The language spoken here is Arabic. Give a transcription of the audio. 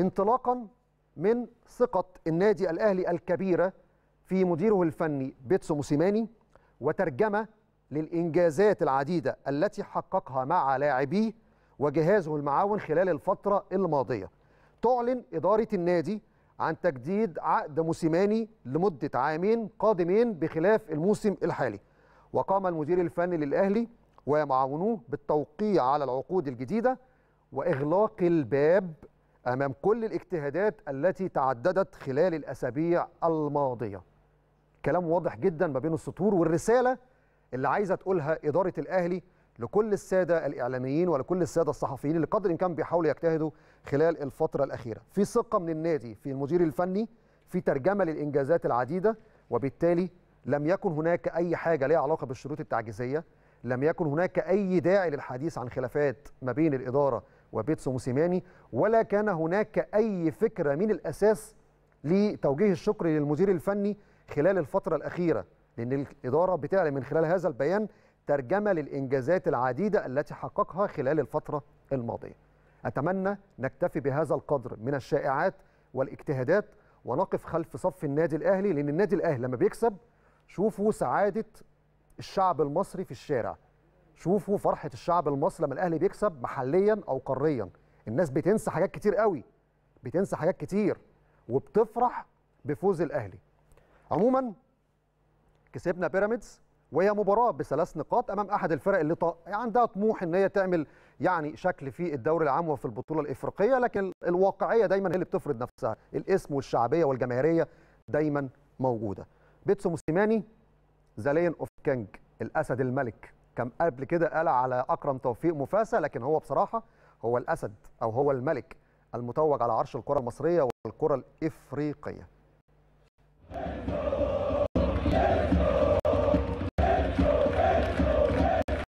انطلاقا من ثقة النادي الأهلي الكبيرة في مديره الفني بيتسو موسيماني وترجمة للإنجازات العديدة التي حققها مع لاعبيه وجهازه المعاون خلال الفترة الماضية تعلن إدارة النادي عن تجديد عقد موسيماني لمدة عامين قادمين بخلاف الموسم الحالي وقام المدير الفني للأهلي ومعاونوه بالتوقيع على العقود الجديدة وإغلاق الباب أمام كل الاجتهادات التي تعددت خلال الأسابيع الماضية كلام واضح جدا ما بين السطور والرسالة اللي عايزة تقولها إدارة الأهلي لكل السادة الإعلاميين ولكل السادة الصحفيين اللي قدر كان بيحاولوا يجتهدوا خلال الفترة الأخيرة في ثقة من النادي في المدير الفني في ترجمة للإنجازات العديدة وبالتالي لم يكن هناك أي حاجة لها علاقة بالشروط التعجيزية لم يكن هناك أي داعي للحديث عن خلافات ما بين الإدارة وبيتسو موسيماني ولا كان هناك أي فكرة من الأساس لتوجيه الشكر للمدير الفني خلال الفترة الأخيرة لأن الإدارة بتعلن من خلال هذا البيان ترجمة للإنجازات العديدة التي حققها خلال الفترة الماضية أتمنى نكتفي بهذا القدر من الشائعات والاجتهادات ونقف خلف صف النادي الأهلي لأن النادي الأهلي لما بيكسب شوفوا سعادة الشعب المصري في الشارع شوفوا فرحه الشعب المصري لما الاهلي بيكسب محليا او قاريا الناس بتنسى حاجات كتير قوي بتنسى حاجات كتير وبتفرح بفوز الاهلي عموما كسبنا بيراميدز وهي مباراه بثلاث نقاط امام احد الفرق اللي ط... عندها طموح ان هي تعمل يعني شكل في الدوري العام وفي البطوله الافريقيه لكن الواقعيه دايما هي اللي بتفرض نفسها الاسم والشعبيه والجماهيريه دايما موجوده بيتسو موسيماني ذا اوف كينج الاسد الملك كان قبل كده قال على اكرم توفيق مفاسه لكن هو بصراحه هو الاسد او هو الملك المتوج على عرش الكره المصريه والكره الافريقيه